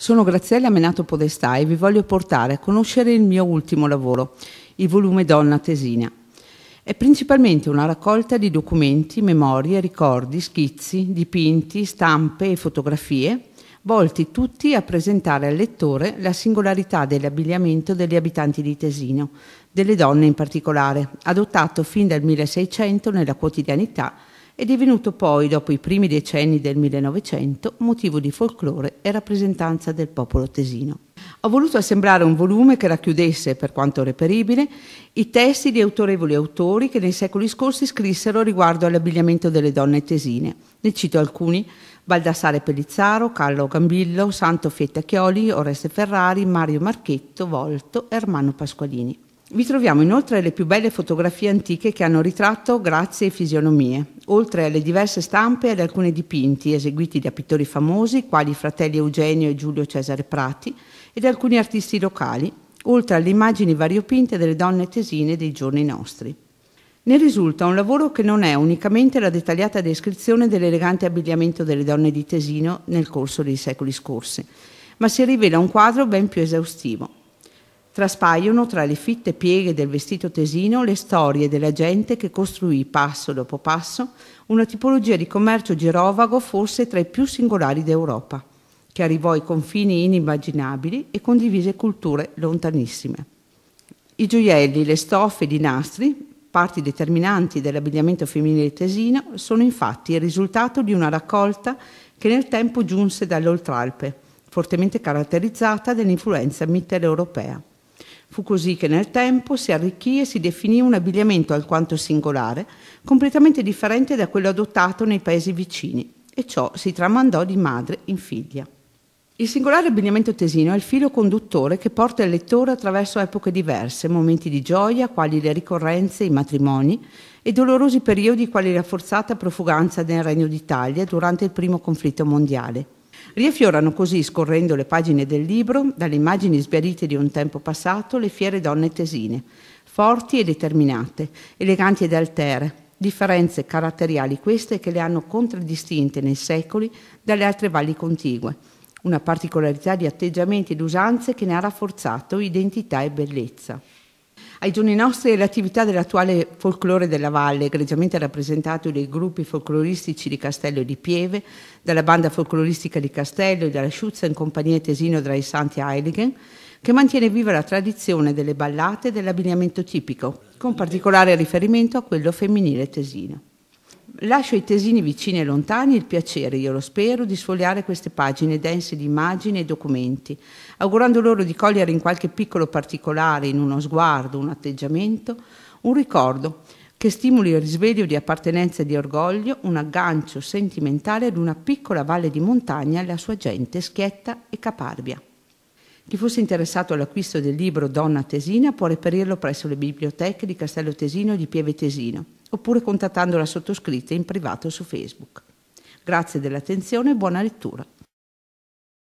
Sono Graziella Menato Podestà e vi voglio portare a conoscere il mio ultimo lavoro, il volume Donna Tesina. È principalmente una raccolta di documenti, memorie, ricordi, schizzi, dipinti, stampe e fotografie, volti tutti a presentare al lettore la singolarità dell'abbigliamento degli abitanti di Tesino, delle donne in particolare, adottato fin dal 1600 nella quotidianità è divenuto poi, dopo i primi decenni del 1900, motivo di folklore e rappresentanza del popolo tesino. Ho voluto assemblare un volume che racchiudesse, per quanto reperibile, i testi di autorevoli autori che nei secoli scorsi scrissero riguardo all'abbigliamento delle donne tesine. Ne cito alcuni, Baldassare Pellizzaro, Carlo Gambillo, Santo Fietta Chioli, Oreste Ferrari, Mario Marchetto, Volto, Ermano Pasqualini. Vi troviamo inoltre le più belle fotografie antiche che hanno ritratto grazie e fisionomie, oltre alle diverse stampe e ad alcuni dipinti eseguiti da pittori famosi quali i fratelli Eugenio e Giulio Cesare Prati ed alcuni artisti locali, oltre alle immagini variopinte delle donne tesine dei giorni nostri. Ne risulta un lavoro che non è unicamente la dettagliata descrizione dell'elegante abbigliamento delle donne di Tesino nel corso dei secoli scorsi, ma si rivela un quadro ben più esaustivo, Traspaiono tra le fitte pieghe del vestito tesino le storie della gente che costruì passo dopo passo una tipologia di commercio girovago forse tra i più singolari d'Europa, che arrivò ai confini inimmaginabili e condivise culture lontanissime. I gioielli, le stoffe ed i nastri, parti determinanti dell'abbigliamento femminile tesino, sono infatti il risultato di una raccolta che nel tempo giunse dall'Oltralpe, fortemente caratterizzata dall'influenza mitteleuropea. Fu così che nel tempo si arricchì e si definì un abbigliamento alquanto singolare, completamente differente da quello adottato nei paesi vicini, e ciò si tramandò di madre in figlia. Il singolare abbigliamento tesino è il filo conduttore che porta il lettore attraverso epoche diverse, momenti di gioia, quali le ricorrenze, i matrimoni, e dolorosi periodi, quali la forzata profuganza nel Regno d'Italia durante il primo conflitto mondiale. Riaffiorano così, scorrendo le pagine del libro, dalle immagini sbiadite di un tempo passato, le fiere donne tesine, forti e determinate, eleganti ed altere, differenze caratteriali queste che le hanno contraddistinte nei secoli dalle altre valli contigue, una particolarità di atteggiamenti ed usanze che ne ha rafforzato identità e bellezza. Ai giorni nostri l'attività dell'attuale folklore della valle, egregiamente rappresentato dai gruppi folcloristici di Castello e di Pieve, dalla banda folcloristica di Castello e dalla Schutza in compagnia Tesino tra i Santi Heiligen, che mantiene viva la tradizione delle ballate e dell'abbigliamento tipico, con particolare riferimento a quello femminile tesino. Lascio ai tesini vicini e lontani il piacere, io lo spero, di sfogliare queste pagine dense di immagini e documenti, augurando loro di cogliere in qualche piccolo particolare, in uno sguardo, un atteggiamento, un ricordo che stimoli il risveglio di appartenenza e di orgoglio, un aggancio sentimentale ad una piccola valle di montagna e alla sua gente schietta e caparbia. Chi fosse interessato all'acquisto del libro Donna Tesina può reperirlo presso le biblioteche di Castello Tesino e di Pieve Tesino oppure contattando la sottoscritta in privato su Facebook. Grazie dell'attenzione e buona lettura.